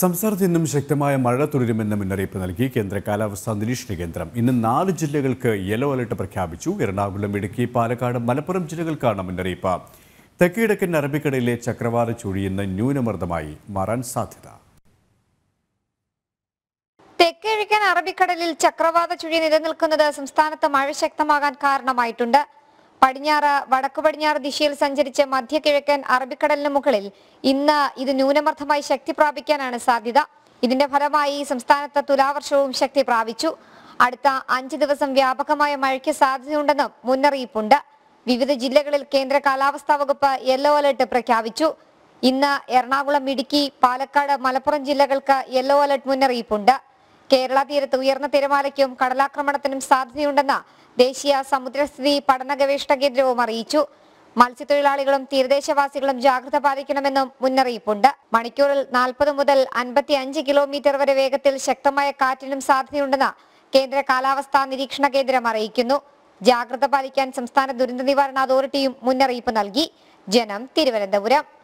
സംസ്ഥാനത്ത് ഇന്നും ശക്തമായ മഴ തുടരുമെന്ന മുന്നറിയിപ്പ് നൽകി കേന്ദ്ര കാലാവസ്ഥാ നിരീക്ഷണ കേന്ദ്രം ഇന്ന് നാല് ജില്ലകൾക്ക് യെല്ലോ അലർട്ട് പ്രഖ്യാപിച്ചു എറണാകുളം ഇടുക്കി പാലക്കാട് മലപ്പുറം ജില്ലകൾക്കാണ് മുന്നറിയിപ്പ് തെക്കിടക്കൻ അറബിക്കടലിലെ ചക്രവാത ചുഴി ഇന്ന് ന്യൂനമർദ്ദമായി മാറാൻ സാധ്യത തെക്കിഴക്കൻ അറബിക്കടലിൽ ചക്രവാത ചുഴി നിലനിൽക്കുന്നത് സംസ്ഥാനത്ത് മഴ ശക്തമാകാൻ കാരണമായിട്ടുണ്ട് പടിഞ്ഞാറ് വടക്കു പടിഞ്ഞാറ് ദിശയിൽ സഞ്ചരിച്ച് കിഴക്കൻ അറബിക്കടലിന് മുകളിൽ ഇന്ന് ഇത് ന്യൂനമർദ്ദമായി ശക്തി പ്രാപിക്കാനാണ് സാധ്യത ഇതിന്റെ ഫലമായി സംസ്ഥാനത്ത് തുലാവർഷവും ശക്തി പ്രാപിച്ചു അടുത്ത അഞ്ച് ദിവസം വ്യാപകമായ മഴയ്ക്ക് സാധ്യതയുണ്ടെന്നും മുന്നറിയിപ്പുണ്ട് വിവിധ ജില്ലകളിൽ കേന്ദ്ര കാലാവസ്ഥാ വകുപ്പ് യെല്ലോ അലർട്ട് പ്രഖ്യാപിച്ചു ഇന്ന് എറണാകുളം ഇടുക്കി പാലക്കാട് മലപ്പുറം ജില്ലകൾക്ക് യെല്ലോ അലർട്ട് മുന്നറിയിപ്പുണ്ട് കേരള തീരത്ത് ഉയർന്ന തിരമാലയ്ക്കും കടലാക്രമണത്തിനും സാധ്യതയുണ്ടെന്ന് ദേശീയ സമുദ്രസ്ഥിതി പഠന ഗവേഷണ കേന്ദ്രവും അറിയിച്ചു മത്സ്യത്തൊഴിലാളികളും തീരദേശവാസികളും ജാഗ്രത പാലിക്കണമെന്നും മുന്നറിയിപ്പുണ്ട് മണിക്കൂറിൽ നാൽപ്പത് മുതൽ അൻപത്തി അഞ്ച് കിലോമീറ്റർ വരെ വേഗത്തിൽ ശക്തമായ കാറ്റിനും സാധ്യതയുണ്ടെന്ന് കേന്ദ്ര കാലാവസ്ഥാ നിരീക്ഷണ കേന്ദ്രം അറിയിക്കുന്നു ജാഗ്രത പാലിക്കാൻ സംസ്ഥാന ദുരന്ത നിവാരണ അതോറിറ്റിയും മുന്നറിയിപ്പ് നൽകി ജനം തിരുവനന്തപുരം